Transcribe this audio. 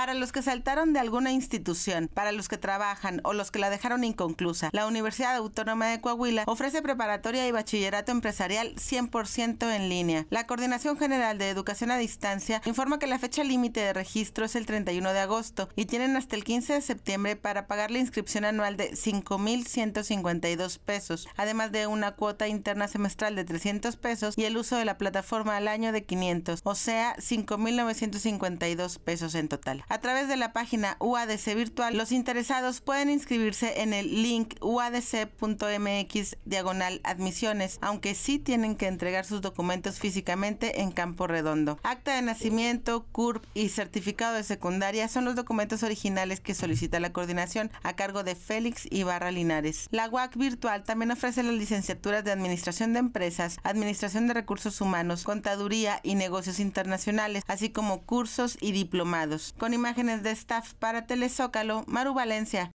Para los que saltaron de alguna institución, para los que trabajan o los que la dejaron inconclusa, la Universidad Autónoma de Coahuila ofrece preparatoria y bachillerato empresarial 100% en línea. La Coordinación General de Educación a Distancia informa que la fecha límite de registro es el 31 de agosto y tienen hasta el 15 de septiembre para pagar la inscripción anual de 5.152 pesos, además de una cuota interna semestral de 300 pesos y el uso de la plataforma al año de 500, o sea, 5.952 pesos en total. A través de la página UADC virtual, los interesados pueden inscribirse en el link uadc.mx diagonal admisiones, aunque sí tienen que entregar sus documentos físicamente en Campo Redondo. Acta de nacimiento, CURP y certificado de secundaria son los documentos originales que solicita la coordinación a cargo de Félix Ibarra Linares. La UAC virtual también ofrece las licenciaturas de Administración de Empresas, Administración de Recursos Humanos, Contaduría y Negocios Internacionales, así como cursos y diplomados imágenes de staff para Telezócalo, Maru Valencia.